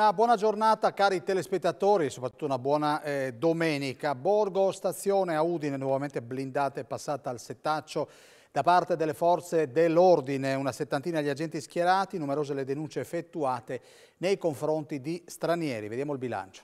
Una buona giornata cari telespettatori e soprattutto una buona eh, domenica. Borgo Stazione a Udine nuovamente blindata e passata al settaccio da parte delle forze dell'ordine, una settantina di agenti schierati, numerose le denunce effettuate nei confronti di stranieri. Vediamo il bilancio.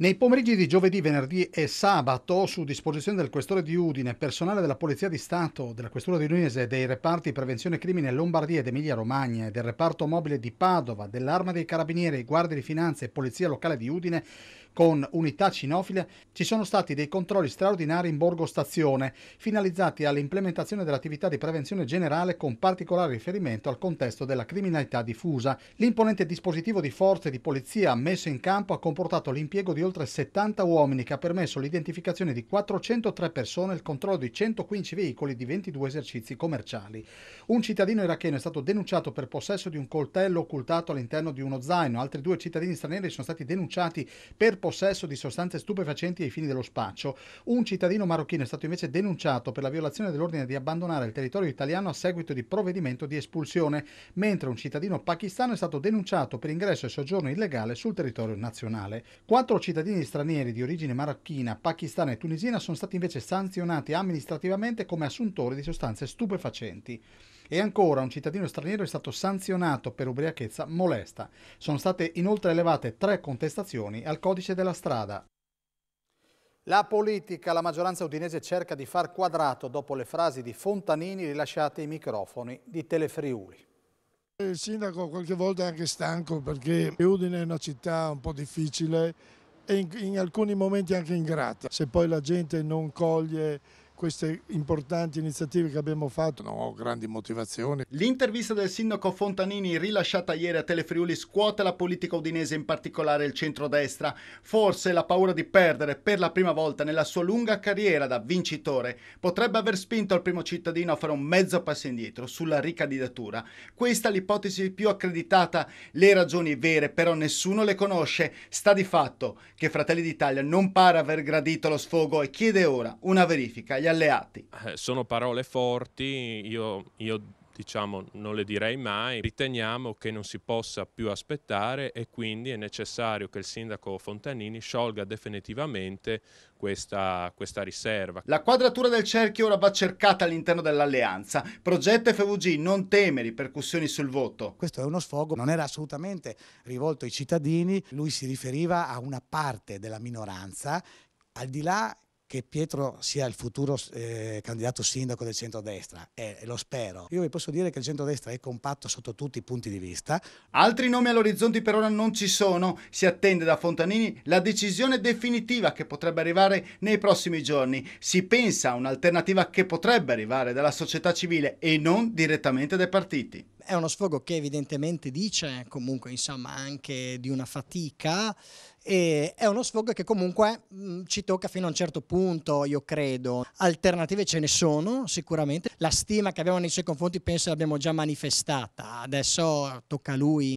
Nei pomeriggi di giovedì, venerdì e sabato, su disposizione del questore di Udine, personale della Polizia di Stato, della Questura di Udinese, dei reparti Prevenzione Crimine Lombardia ed Emilia Romagna, del reparto mobile di Padova, dell'Arma dei Carabinieri, Guardia di Finanza e Polizia Locale di Udine, con unità cinofile, ci sono stati dei controlli straordinari in Borgo Stazione, finalizzati all'implementazione dell'attività di prevenzione generale con particolare riferimento al contesto della criminalità diffusa. L'imponente dispositivo di forze di polizia messo in campo ha comportato l'impiego di oltre 70 uomini che ha permesso l'identificazione di 403 persone, e il controllo di 115 veicoli di 22 esercizi commerciali. Un cittadino iracheno è stato denunciato per possesso di un coltello occultato all'interno di uno zaino, altri due cittadini stranieri sono stati denunciati per possesso di sostanze stupefacenti ai fini dello spaccio. Un cittadino marocchino è stato invece denunciato per la violazione dell'ordine di abbandonare il territorio italiano a seguito di provvedimento di espulsione, mentre un cittadino pakistano è stato denunciato per ingresso e soggiorno illegale sul territorio nazionale. Quattro cittadini cittadini stranieri di origine marocchina, pakistana e tunisina sono stati invece sanzionati amministrativamente come assuntori di sostanze stupefacenti. E ancora un cittadino straniero è stato sanzionato per ubriachezza molesta. Sono state inoltre elevate tre contestazioni al codice della strada. La politica, la maggioranza udinese cerca di far quadrato dopo le frasi di Fontanini rilasciate ai microfoni di Telefriuli. Il sindaco qualche volta è anche stanco perché Udine è una città un po' difficile e in, in alcuni momenti anche ingrata. Se poi la gente non coglie queste importanti iniziative che abbiamo fatto, non ho grandi motivazioni. L'intervista del sindaco Fontanini rilasciata ieri a Telefriuli scuote la politica udinese, in particolare il centrodestra. Forse la paura di perdere per la prima volta nella sua lunga carriera da vincitore potrebbe aver spinto il primo cittadino a fare un mezzo passo indietro sulla ricandidatura. Questa è l'ipotesi più accreditata, le ragioni vere però nessuno le conosce. Sta di fatto che Fratelli d'Italia non pare aver gradito lo sfogo e chiede ora una verifica. Gli alleati. Eh, sono parole forti, io, io diciamo, non le direi mai, riteniamo che non si possa più aspettare e quindi è necessario che il sindaco Fontanini sciolga definitivamente questa, questa riserva. La quadratura del cerchio ora va cercata all'interno dell'alleanza. Progetto FVG non teme ripercussioni sul voto. Questo è uno sfogo, non era assolutamente rivolto ai cittadini, lui si riferiva a una parte della minoranza al di là che Pietro sia il futuro eh, candidato sindaco del centrodestra eh, e eh, lo spero. Io vi posso dire che il centrodestra è compatto sotto tutti i punti di vista. Altri nomi all'orizzonte per ora non ci sono. Si attende da Fontanini la decisione definitiva che potrebbe arrivare nei prossimi giorni. Si pensa a un'alternativa che potrebbe arrivare dalla società civile e non direttamente dai partiti. È uno sfogo che evidentemente dice comunque insomma anche di una fatica e è uno sfogo che comunque mh, mm, ci tocca fino a un certo punto, io credo. Alternative ce ne sono sicuramente, la stima che abbiamo nei suoi confronti penso l'abbiamo già manifestata, adesso tocca a lui.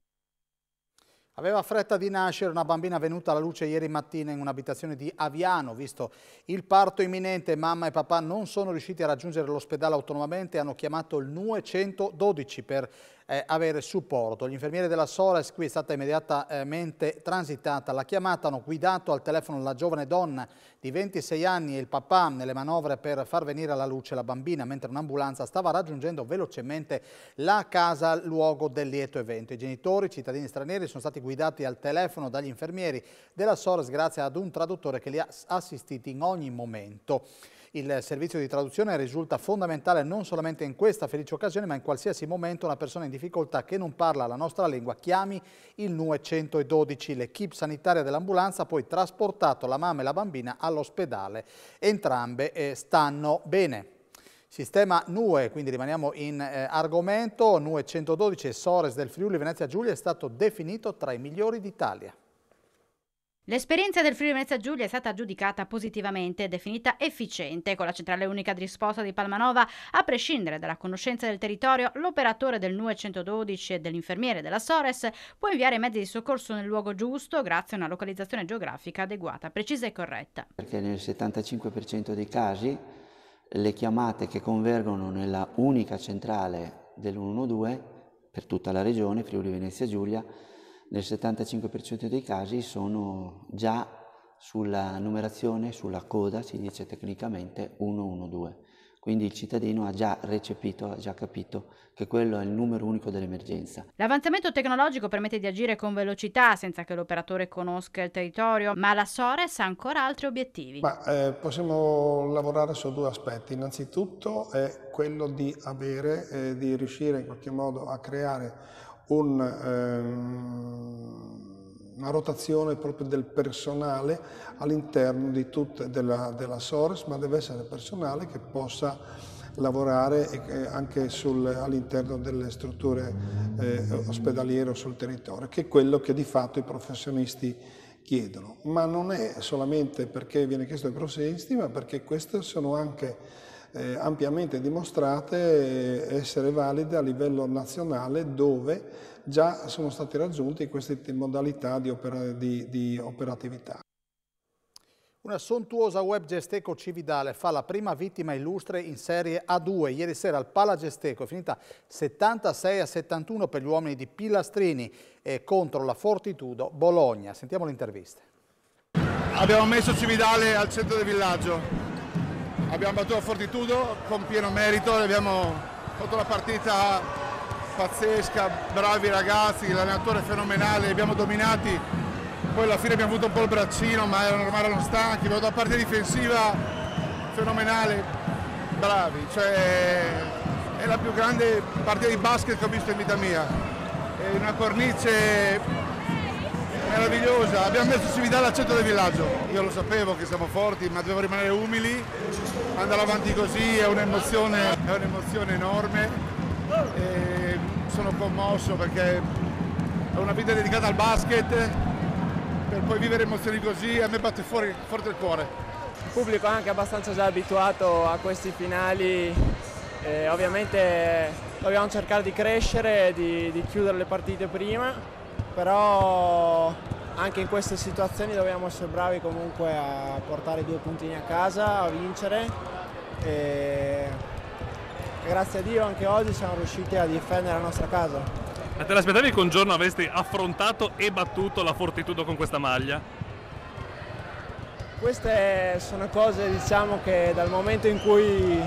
Aveva fretta di nascere una bambina venuta alla luce ieri mattina in un'abitazione di Aviano, visto il parto imminente, mamma e papà non sono riusciti a raggiungere l'ospedale autonomamente e hanno chiamato il 912 per eh, avere supporto. Gli infermieri della Sores qui è stata immediatamente eh, transitata la chiamata, hanno guidato al telefono la giovane donna di 26 anni e il papà nelle manovre per far venire alla luce la bambina, mentre un'ambulanza stava raggiungendo velocemente la casa, luogo del lieto evento. I genitori, cittadini stranieri, sono stati guidati al telefono dagli infermieri della Sores grazie ad un traduttore che li ha assistiti in ogni momento. Il servizio di traduzione risulta fondamentale non solamente in questa felice occasione, ma in qualsiasi momento una persona in difficoltà che non parla la nostra lingua chiami il NUE 112. L'equipe sanitaria dell'ambulanza ha poi trasportato la mamma e la bambina all'ospedale. Entrambe eh, stanno bene. Sistema NUE, quindi rimaniamo in eh, argomento, NUE 112 e Sores del Friuli Venezia Giulia è stato definito tra i migliori d'Italia. L'esperienza del Friuli Venezia Giulia è stata giudicata positivamente e definita efficiente. Con la centrale unica di risposta di Palmanova, a prescindere dalla conoscenza del territorio, l'operatore del NUE 112 e dell'infermiere della Sores può inviare i mezzi di soccorso nel luogo giusto grazie a una localizzazione geografica adeguata, precisa e corretta. Perché nel 75% dei casi le chiamate che convergono nella unica centrale dell'112 per tutta la regione Friuli Venezia Giulia nel 75% dei casi sono già sulla numerazione, sulla coda, si dice tecnicamente 112. Quindi il cittadino ha già recepito, ha già capito che quello è il numero unico dell'emergenza. L'avanzamento tecnologico permette di agire con velocità senza che l'operatore conosca il territorio, ma la SORES ha ancora altri obiettivi. Ma, eh, possiamo lavorare su due aspetti. Innanzitutto è quello di avere, eh, di riuscire in qualche modo a creare un, ehm, una rotazione proprio del personale all'interno della, della SORES, ma deve essere personale che possa lavorare anche all'interno delle strutture eh, ospedaliere o sul territorio, che è quello che di fatto i professionisti chiedono. Ma non è solamente perché viene chiesto ai professionisti, ma perché queste sono anche eh, ampiamente dimostrate eh, essere valide a livello nazionale dove già sono stati raggiunti queste modalità di, opera, di, di operatività. Una sontuosa web Gesteco Cividale fa la prima vittima illustre in Serie A2. Ieri sera al Pala Gesteco è finita 76 a 71 per gli uomini di Pilastrini e contro la Fortitudo Bologna. Sentiamo l'intervista. Abbiamo messo Cividale al centro del villaggio abbiamo battuto Fortitudo con pieno merito, abbiamo fatto una partita pazzesca, bravi ragazzi, l'allenatore fenomenale, li abbiamo dominati, poi alla fine abbiamo avuto un po' il braccino ma erano, ormai erano stanchi, abbiamo la parte difensiva fenomenale, bravi, cioè è la più grande partita di basket che ho visto in vita mia, è una cornice meravigliosa, abbiamo messo Cividale al centro del villaggio. Io lo sapevo che siamo forti, ma dobbiamo rimanere umili. Andare avanti così è un'emozione, un enorme. E sono commosso perché è una vita dedicata al basket. Per poi vivere emozioni così a me batte fuori, forte il cuore. Il pubblico è anche abbastanza già abituato a questi finali. E ovviamente dobbiamo cercare di crescere, di, di chiudere le partite prima però anche in queste situazioni dobbiamo essere bravi comunque a portare due puntini a casa, a vincere e grazie a Dio anche oggi siamo riusciti a difendere la nostra casa. Ma te l'aspettavi che un giorno avresti affrontato e battuto la Fortitudo con questa maglia? Queste sono cose diciamo, che dal momento in cui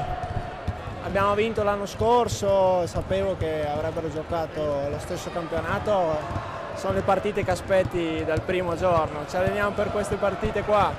abbiamo vinto l'anno scorso sapevo che avrebbero giocato lo stesso campionato sono le partite che aspetti dal primo giorno, ci alleniamo per queste partite qua,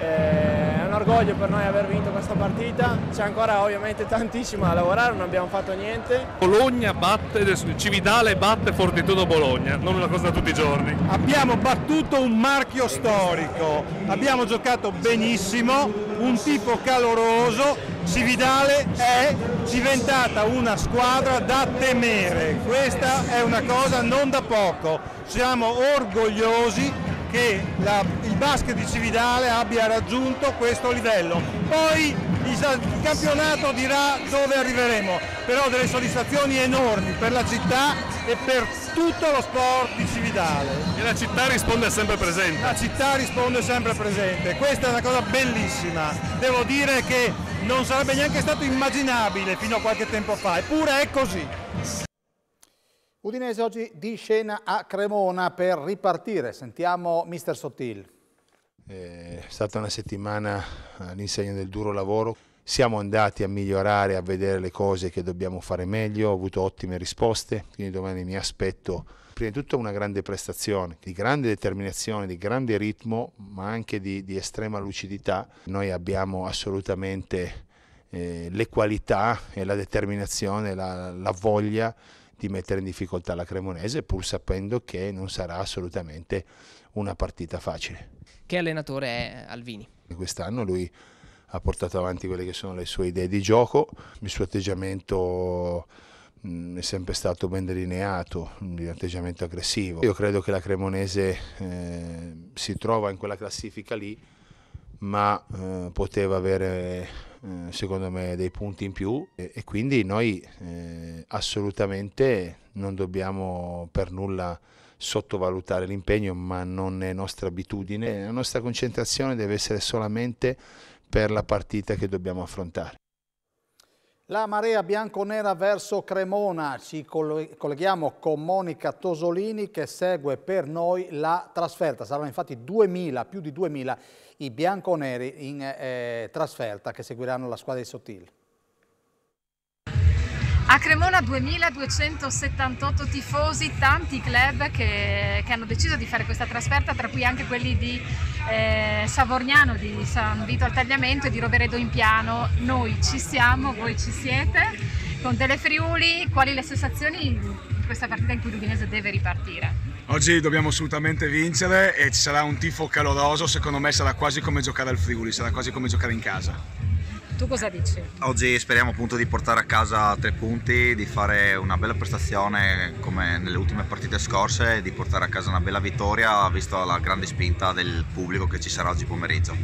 eh, è un orgoglio per noi aver vinto questa partita, c'è ancora ovviamente tantissimo da lavorare, non abbiamo fatto niente. Bologna batte, Cividale batte Fortitudo Bologna, non una cosa da tutti i giorni. Abbiamo battuto un marchio storico, abbiamo giocato benissimo, un tipo caloroso, Cividale è diventata una squadra da temere, questa è una cosa non da poco, siamo orgogliosi che la, il basket di Cividale abbia raggiunto questo livello, poi il, il campionato dirà dove arriveremo, però delle soddisfazioni enormi per la città e per tutto lo sport di Cividale. E la città risponde sempre presente. La città risponde sempre presente, questa è una cosa bellissima, devo dire che non sarebbe neanche stato immaginabile fino a qualche tempo fa, eppure è così. Udinese oggi di scena a Cremona per ripartire, sentiamo mister Sottil. Eh, è stata una settimana all'insegna del duro lavoro, siamo andati a migliorare, a vedere le cose che dobbiamo fare meglio, ho avuto ottime risposte, quindi domani mi aspetto prima di tutto una grande prestazione, di grande determinazione, di grande ritmo, ma anche di, di estrema lucidità. Noi abbiamo assolutamente eh, le qualità e la determinazione, la, la voglia di mettere in difficoltà la Cremonese, pur sapendo che non sarà assolutamente una partita facile. Che allenatore è Alvini? Quest'anno lui ha portato avanti quelle che sono le sue idee di gioco, il suo atteggiamento mh, mm, è sempre stato ben delineato, un atteggiamento aggressivo. Io credo che la Cremonese eh, si trova in quella classifica lì, ma eh, poteva avere eh, secondo me dei punti in più e, e quindi noi eh, assolutamente non dobbiamo per nulla sottovalutare l'impegno, ma non è nostra abitudine. La nostra concentrazione deve essere solamente per la partita che dobbiamo affrontare. La marea bianconera verso Cremona, ci colleghiamo con Monica Tosolini che segue per noi la trasferta, saranno infatti 2.000, più di 2.000 i bianconeri in eh, trasferta che seguiranno la squadra di Sottile. A Cremona 2278 tifosi, tanti club che, che, hanno deciso di fare questa trasferta, tra cui anche quelli di eh, Savorgnano, di San Vito al Tagliamento e di Roveredo in Piano. Noi ci siamo, voi ci siete, con delle Friuli, quali le sensazioni di questa partita in cui l'Udinese deve ripartire? Oggi dobbiamo assolutamente vincere e ci sarà un tifo caloroso, secondo me sarà quasi come giocare al Friuli, sarà quasi come giocare in casa. Tu cosa dici? Oggi speriamo appunto di portare a casa tre punti, di fare una bella prestazione come nelle ultime partite scorse di portare a casa una bella vittoria visto la grande spinta del pubblico che ci sarà oggi pomeriggio.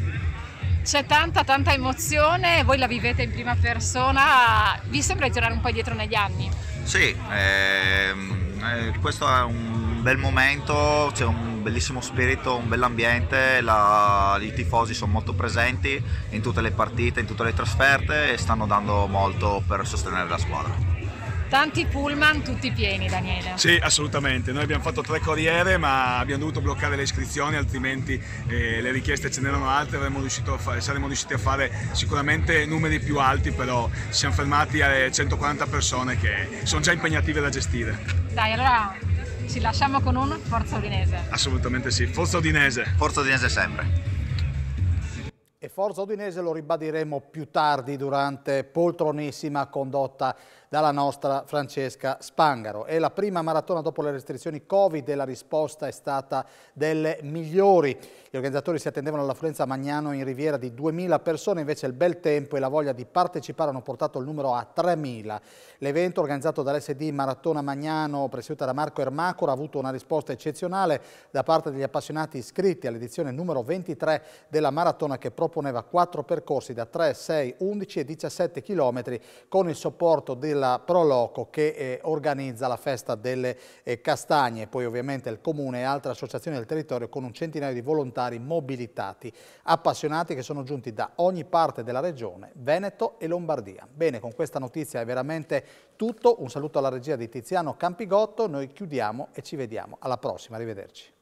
C'è tanta tanta emozione, voi la vivete in prima persona, vi sembra di tornare un po' dietro negli anni? Sì, ehm, eh, questo è un un bel momento, c'è un bellissimo spirito, un bell'ambiente, la, i tifosi sono molto presenti in tutte le partite, in tutte le trasferte e stanno dando molto per sostenere la squadra. Tanti pullman, tutti pieni, Daniele. Sì, assolutamente. Noi abbiamo fatto tre corriere, ma abbiamo dovuto bloccare le iscrizioni, altrimenti eh, le richieste ce n'erano altre. e saremmo riusciti a fare sicuramente numeri più alti, però siamo fermati alle 140 persone che sono già impegnative da gestire. Dai, allora ci lasciamo con un Forza Udinese. Assolutamente sì, Forza Udinese. Forza Udinese sempre. E Forza Udinese lo ribadiremo più tardi durante poltronissima condotta dalla nostra Francesca Spangaro. È la prima maratona dopo le restrizioni Covid e la risposta è stata delle migliori. Gli organizzatori si attendevano all'affluenza Magnano in Riviera di 2.000 persone, invece il bel tempo e la voglia di partecipare hanno portato il numero a 3.000. L'evento organizzato dall'SD Maratona Magnano, presieduta da Marco Ermacora, ha avuto una risposta eccezionale da parte degli appassionati iscritti all'edizione numero 23 della maratona che proponeva quattro percorsi da 3, 6, 11 e 17 km con il supporto del della Proloco che eh, organizza la festa delle eh, castagne, poi ovviamente il comune e altre associazioni del territorio con un centinaio di volontari mobilitati, appassionati che sono giunti da ogni parte della regione, Veneto e Lombardia. Bene, con questa notizia è veramente tutto, un saluto alla regia di Tiziano Campigotto, noi chiudiamo e ci vediamo alla prossima, arrivederci.